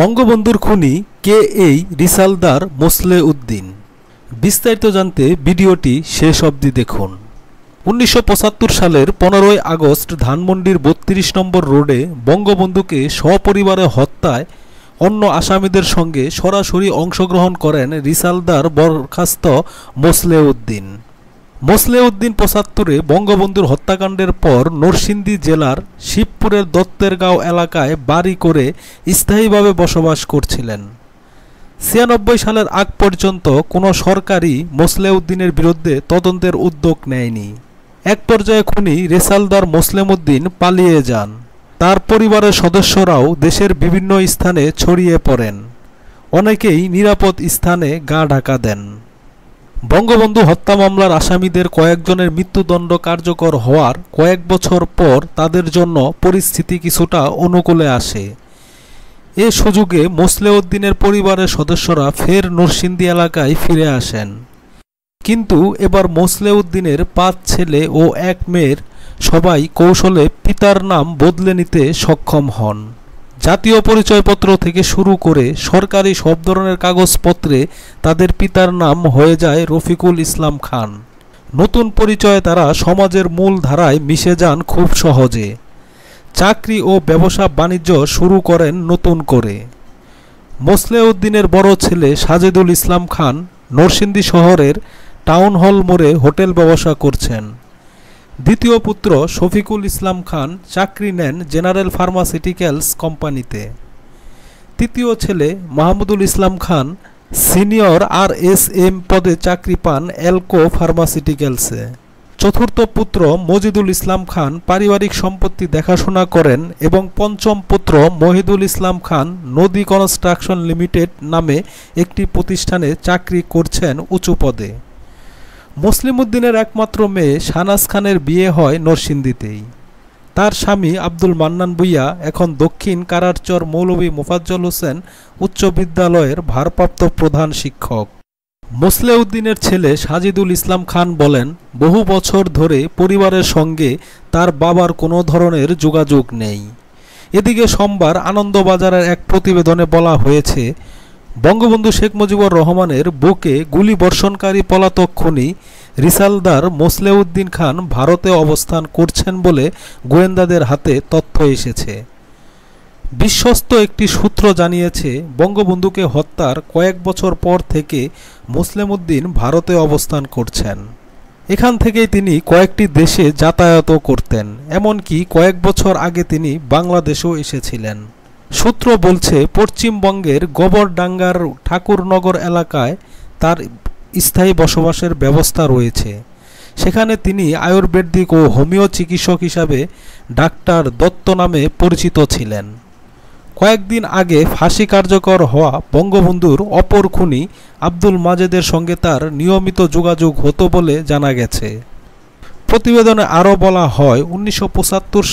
বঙ্গবন্ধুর খুনি কে এই রিসালদার মোসলে উদ্দিন বিস্তারিত জানতে ভিডিওটি শেষ অবধি দেখুন উনিশশো সালের পনেরোই আগস্ট ধানমন্ডির বত্রিশ নম্বর রোডে বঙ্গবন্ধুকে সপরিবারে হত্যায় অন্য আসামিদের সঙ্গে সরাসরি অংশগ্রহণ করেন রিসালদার বরখাস্ত মোসলে উদ্দিন মোসলেউদ্দিন পঁচাত্তরে বঙ্গবন্ধুর হত্যাকাণ্ডের পর নরসিংদী জেলার শিবপুরের দত্তেরগাঁও এলাকায় বাড়ি করে স্থায়ীভাবে বসবাস করছিলেন ছিয়ানব্বই সালের আগ পর্যন্ত কোনো সরকারই মোসলেউদ্দিনের বিরুদ্ধে তদন্তের উদ্যোগ নেয়নি এক পর্যায়ে খুনি রেসালদার মোসলেমউদ্দিন পালিয়ে যান তার পরিবারের সদস্যরাও দেশের বিভিন্ন স্থানে ছড়িয়ে পড়েন অনেকেই নিরাপদ স্থানে গা ঢাকা দেন বঙ্গবন্ধু হত্যা মামলার আসামিদের কয়েকজনের মৃত্যুদণ্ড কার্যকর হওয়ার কয়েক বছর পর তাদের জন্য পরিস্থিতি কিছুটা অনুকূলে আসে এ সুযোগে মোসলেউদ্দিনের পরিবারের সদস্যরা ফের নরসিন্দি এলাকায় ফিরে আসেন কিন্তু এবার মোসলেউদ্দিনের পাঁচ ছেলে ও এক মেয়ের সবাই কৌশলে পিতার নাম বদলে নিতে সক্ষম হন জাতীয় পরিচয়পত্র থেকে শুরু করে সরকারি সব ধরনের কাগজপত্রে তাদের পিতার নাম হয়ে যায় রফিকুল ইসলাম খান নতুন পরিচয়ে তারা সমাজের মূল ধারায় মিশে যান খুব সহজে চাকরি ও ব্যবসা বাণিজ্য শুরু করেন নতুন করে মোসলেউদ্দিনের বড় ছেলে সাজেদুল ইসলাম খান নরসিংদী শহরের টাউন হল মোড়ে হোটেল ব্যবসা করছেন দ্বিতীয় পুত্র শফিকুল ইসলাম খান চাকরি নেন জেনারেল ফার্মাসিউটিক্যালস কোম্পানিতে তৃতীয় ছেলে Mahmudul Islam Khan senior R S M পদে চাকরি পান এলকো ফার্মাসিউটিক্যালসে চতুর্থ পুত্র মজিদুল ইসলাম খান পারিবারিক সম্পত্তি দেখাশোনা করেন এবং পঞ্চম পুত্র মহিদুল ইসলাম খান নদী কনস্ট্রাকশন লিমিটেড নামে একটি প্রতিষ্ঠানে চাকরি করছেন উঁচু পদে মুসলিম উদ্দিনের একমাত্র মেয়ে শানাস খানের বিয়ে হয় নরসিন্দিতেই তার স্বামী আব্দুল মান্নান বুইয়া এখন দক্ষিণ কারারচর মৌলভী মোফাজ্জল হোসেন উচ্চ বিদ্যালয়ের ভারপ্রাপ্ত প্রধান শিক্ষক মোসলেউদ্দিনের ছেলে সাজিদুল ইসলাম খান বলেন বহু বছর ধরে পরিবারের সঙ্গে তার বাবার কোনো ধরনের যোগাযোগ নেই এদিকে সোমবার আনন্দবাজারের এক প্রতিবেদনে বলা হয়েছে বঙ্গবন্ধু শেখ মুজিবুর রহমানের বুকে গুলি বর্ষণকারী পলাতক খনি রিসালদার মোসলেউদ্দিন খান ভারতে অবস্থান করছেন বলে গোয়েন্দাদের হাতে তথ্য এসেছে বিশ্বস্ত একটি সূত্র জানিয়েছে বঙ্গবন্ধুকে হত্যার কয়েক বছর পর থেকে মুসলেমউদ্দিন ভারতে অবস্থান করছেন এখান থেকেই তিনি কয়েকটি দেশে যাতায়াতও করতেন এমনকি কয়েক বছর আগে তিনি বাংলাদেশেও এসেছিলেন সূত্র বলছে পশ্চিমবঙ্গের গোবরডাঙ্গার ঠাকুরনগর এলাকায় তার স্থায়ী বসবাসের ব্যবস্থা রয়েছে সেখানে তিনি আয়ুর্বেদিক ও হোমিও চিকিৎসক হিসাবে ডাক্তার দত্ত নামে পরিচিত ছিলেন কয়েকদিন আগে ফাঁসি কার্যকর হওয়া বঙ্গবন্ধুর অপর খুনি আব্দুল মাজেদের সঙ্গে তার নিয়মিত যোগাযোগ হতো বলে জানা গেছে প্রতিবেদনে আরও বলা হয় উনিশশো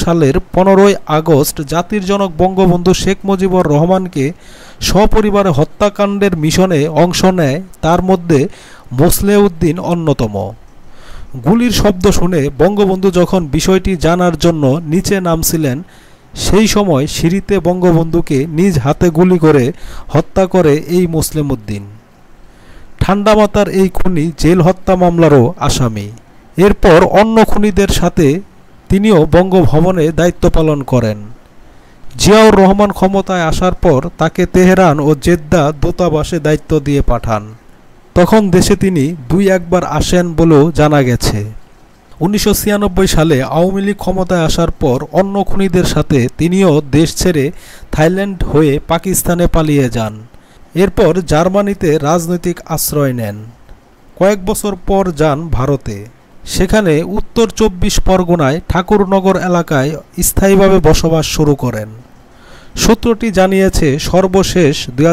সালের পনেরোই আগস্ট জাতির জনক বঙ্গবন্ধু শেখ মুজিবুর রহমানকে সপরিবারে হত্যাকাণ্ডের মিশনে অংশ নেয় তার মধ্যে মোসলেউদ্দিন অন্যতম গুলির শব্দ শুনে বঙ্গবন্ধু যখন বিষয়টি জানার জন্য নিচে নামছিলেন সেই সময় সিঁড়িতে বঙ্গবন্ধুকে নিজ হাতে গুলি করে হত্যা করে এই মুসলিম উদ্দিন ঠান্ডা মাতার এই খুনি জেল হত্যা মামলারও আসামি এরপর অন্য খুনিদের সাথে তিনিও বঙ্গভবনে দায়িত্ব পালন করেন জিয়াউর রহমান ক্ষমতায় আসার পর তাকে তেহরান ও জেদ্দা দূতাবাসে দায়িত্ব দিয়ে পাঠান তখন দেশে তিনি দুই একবার আসেন বলেও জানা গেছে উনিশশো সালে আওয়ামী লীগ ক্ষমতায় আসার পর অন্য খুনিদের সাথে তিনিও দেশ ছেড়ে থাইল্যান্ড হয়ে পাকিস্তানে পালিয়ে যান এরপর জার্মানিতে রাজনৈতিক আশ্রয় নেন কয়েক বছর পর যান ভারতে সেখানে উত্তর চব্বিশ পরগনায় ঠাকুরনগর এলাকায় স্থায়ীভাবে বসবাস শুরু করেন সূত্রটি জানিয়েছে সর্বশেষ দুই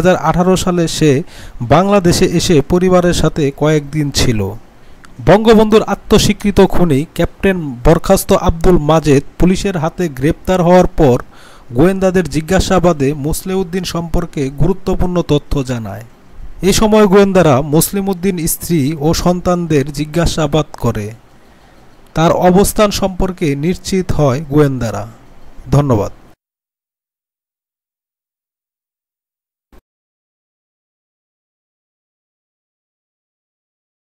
সালে সে বাংলাদেশে এসে পরিবারের সাথে কয়েকদিন ছিল বঙ্গবন্ধুর আত্মস্বীকৃত খুনি ক্যাপ্টেন বরখাস্ত আব্দুল মাজেদ পুলিশের হাতে গ্রেপ্তার হওয়ার পর গোয়েন্দাদের জিজ্ঞাসাবাদে মুসলেউদ্দিন সম্পর্কে গুরুত্বপূর্ণ তথ্য জানায় এ সময় গোয়েন্দারা মুসলিম উদ্দিন স্ত্রী ও সন্তানদের জিজ্ঞাসাবাদ করে তার অবস্থান সম্পর্কে নিশ্চিত হয় গোয়েন্দারা ধন্যবাদ